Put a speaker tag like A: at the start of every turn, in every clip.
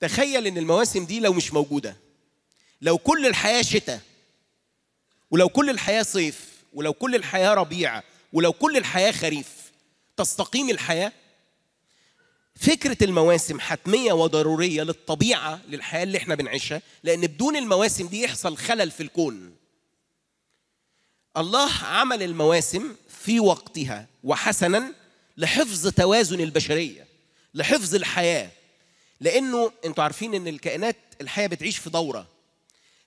A: تخيل ان المواسم دي لو مش موجوده لو كل الحياه شتاء ولو كل الحياه صيف ولو كل الحياه ربيع ولو كل الحياه خريف تستقيم الحياه فكرة المواسم حتمية وضرورية للطبيعة للحياة اللي احنا بنعيشها لأن بدون المواسم دي يحصل خلل في الكون الله عمل المواسم في وقتها وحسنا لحفظ توازن البشرية لحفظ الحياة لانه انتوا عارفين ان الكائنات الحيه بتعيش في دوره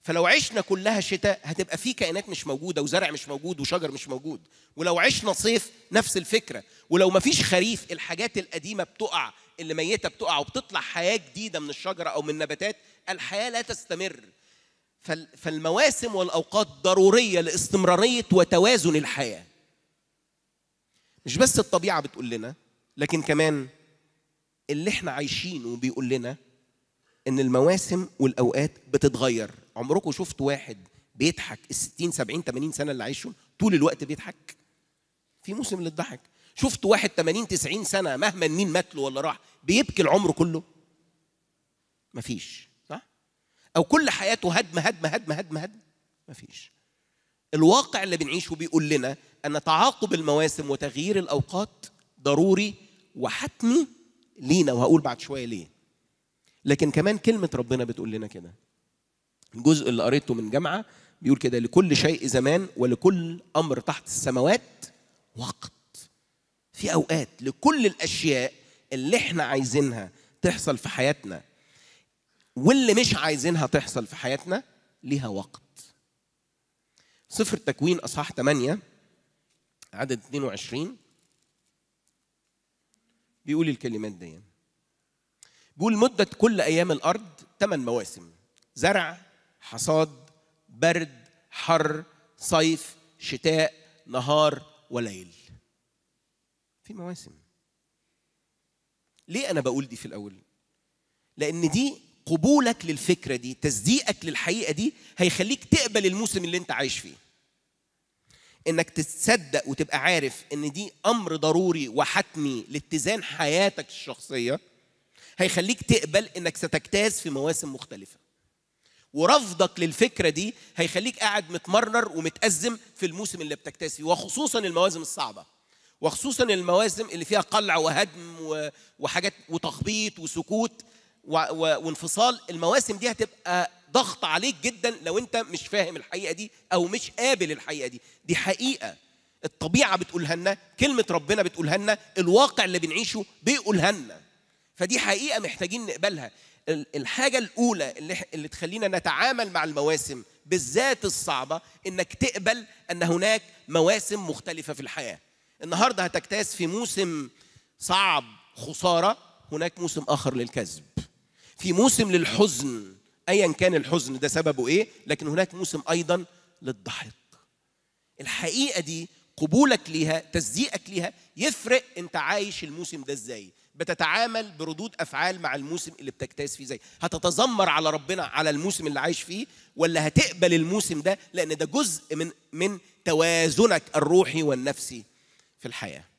A: فلو عشنا كلها شتاء هتبقى في كائنات مش موجوده وزرع مش موجود وشجر مش موجود ولو عشنا صيف نفس الفكره ولو مفيش خريف الحاجات القديمه بتقع اللي ميته بتقع وبتطلع حياه جديده من الشجره او من النباتات الحياه لا تستمر فالمواسم والاوقات ضروريه لاستمراريه وتوازن الحياه مش بس الطبيعه بتقول لنا لكن كمان اللي احنا عايشينه بيقول لنا ان المواسم والاوقات بتتغير عمركم شفتوا واحد بيضحك ال 60 70 80 سنه اللي عايشهم طول الوقت بيضحك في موسم للضحك شفت واحد 80 90 سنه مهما مين مات له ولا راح بيبكي العمر كله مفيش صح او كل حياته هدم هدم هدم هدم هدم مفيش الواقع اللي بنعيشه بيقول لنا ان تعاقب المواسم وتغيير الاوقات ضروري وحتمي لينا وهقول بعد شويه ليه لكن كمان كلمه ربنا بتقول لنا كده الجزء اللي قريته من جامعه بيقول كده لكل شيء زمان ولكل امر تحت السماوات وقت في اوقات لكل الاشياء اللي احنا عايزينها تحصل في حياتنا واللي مش عايزينها تحصل في حياتنا ليها وقت سفر التكوين اصحاح 8 عدد 22 بيقول الكلمات دي بيقول مدة كل أيام الأرض ثمان مواسم زرع حصاد برد حر صيف شتاء نهار وليل في مواسم ليه أنا بقول دي في الأول لأن دي قبولك للفكرة دي تصديقك للحقيقة دي هيخليك تقبل الموسم اللي أنت عايش فيه انك تتصدق وتبقى عارف ان دي امر ضروري وحتمي لاتزان حياتك الشخصيه هيخليك تقبل انك ستجتاز في مواسم مختلفه ورفضك للفكره دي هيخليك قاعد متمرنر ومتازم في الموسم اللي بتجتاز فيه وخصوصا المواسم الصعبه وخصوصا المواسم اللي فيها قلع وهدم وحاجات وتخبيط وسكوت وانفصال المواسم دي هتبقى ضغط عليك جدا لو انت مش فاهم الحقيقه دي او مش قابل الحقيقه دي دي حقيقه الطبيعه بتقولها لنا كلمه ربنا بتقولها لنا الواقع اللي بنعيشه بيقولها لنا فدي حقيقه محتاجين نقبلها الحاجه الاولى اللي, اللي تخلينا نتعامل مع المواسم بالذات الصعبه انك تقبل ان هناك مواسم مختلفه في الحياه النهارده هتجتاز في موسم صعب خساره هناك موسم اخر للكذب في موسم للحزن ايا كان الحزن ده سببه ايه لكن هناك موسم ايضا للضحك الحقيقه دي قبولك ليها تصديقك ليها يفرق انت عايش الموسم ده ازاي بتتعامل بردود افعال مع الموسم اللي بتجتاز فيه زي هتتذمر على ربنا على الموسم اللي عايش فيه ولا هتقبل الموسم ده لان ده جزء من من توازنك الروحي والنفسي في الحياه